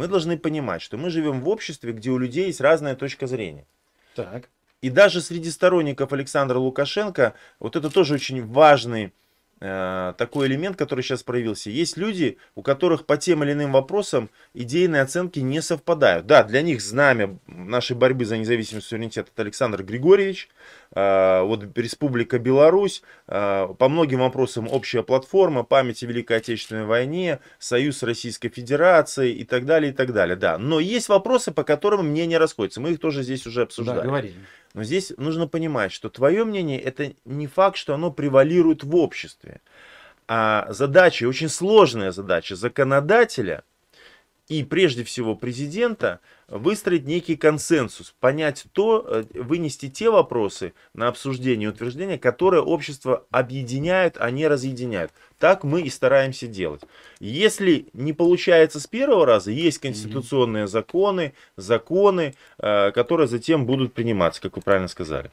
мы должны понимать, что мы живем в обществе, где у людей есть разная точка зрения. Так. И даже среди сторонников Александра Лукашенко, вот это тоже очень важный Э, такой элемент, который сейчас проявился. Есть люди, у которых по тем или иным вопросам идейные оценки не совпадают. Да, для них знамя нашей борьбы за независимость и это Александр Григорьевич, э, вот Республика Беларусь, э, по многим вопросам общая платформа, память о Великой Отечественной войне, Союз Российской Федерации и так далее, и так далее. Да, но есть вопросы, по которым мнения расходятся. Мы их тоже здесь уже обсуждали. Да, говорили. Но здесь нужно понимать, что твое мнение это не факт, что оно превалирует в обществе. А задача, очень сложная задача законодателя – и прежде всего президента выстроить некий консенсус, понять то, э, вынести те вопросы на обсуждение и утверждение, которые общество объединяют, а не разъединяют. Так мы и стараемся делать. Если не получается с первого раза, есть конституционные законы, законы, э, которые затем будут приниматься, как вы правильно сказали.